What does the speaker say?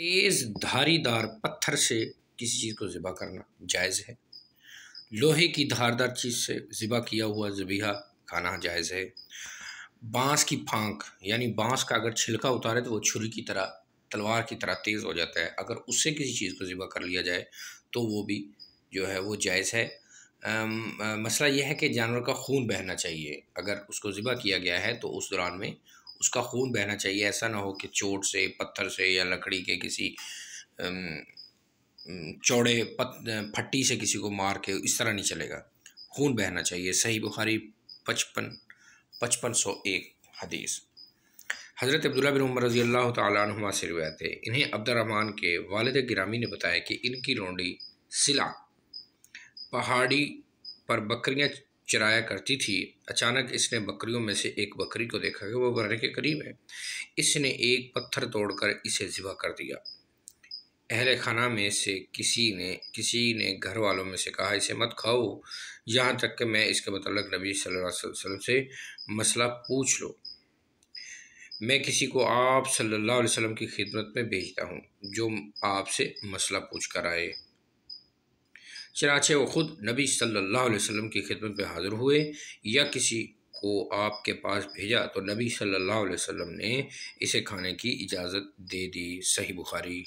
तेज़ धारीदार पत्थर से किसी चीज़ को ज़िबा करना जायज़ है लोहे की धारदार चीज़ से ज़िबा किया हुआ ज़बीहा खाना जायज़ है बांस की फांक यानी बांस का अगर छिलका उतारे तो वो छुरी की तरह तलवार की तरह तेज़ हो जाता है अगर उससे किसी चीज़ को ज़िबा कर लिया जाए तो वो भी जो है वो जायज़ है आ, मसला यह है कि जानवर का खून बहना चाहिए अगर उसको ज़िबा किया गया है तो उस दौरान में उसका खून बहना चाहिए ऐसा ना हो कि चोट से पत्थर से या लकड़ी के किसी चौड़े पत फट्टी से किसी को मार के इस तरह नहीं चलेगा खून बहना चाहिए सही बुखारी पचपन पचपन सौ एक हदीस हज़रत अब्दुल्ला बिन उमर रजी अल्लाह तुमा से रिवायत है इन्हें अब्दुलरहमान के वालद ग्रामी ने बताया कि इनकी लोंडी सिला पहाड़ी पर बकरियां चराया करती थी अचानक इसने बकरियों में से एक बकरी को देखा कि वह मरने के करीब है इसने एक पत्थर तोड़कर इसे ज़िबा कर दिया अहल खाना में से किसी ने किसी ने घर वालों में से कहा इसे मत खाओ यहाँ तक कि मैं इसके मतलब नबी सल्लल्लाहु अलैहि वसल्लम से मसला पूछ लो मैं किसी को आप सल्लल्लाहु अलैहि वसल्लम की खिदमत में भेजता हूँ जो आपसे मसला पूछ कर आए चनाचे वो ख़ुद नबी सल्लल्लाहु अलैहि वसल्लम की खिदमत में हाज़िर हुए या किसी को आपके पास भेजा तो नबी सल्लल्लाहु अलैहि वसल्लम ने इसे खाने की इजाज़त दे दी सही बुखारी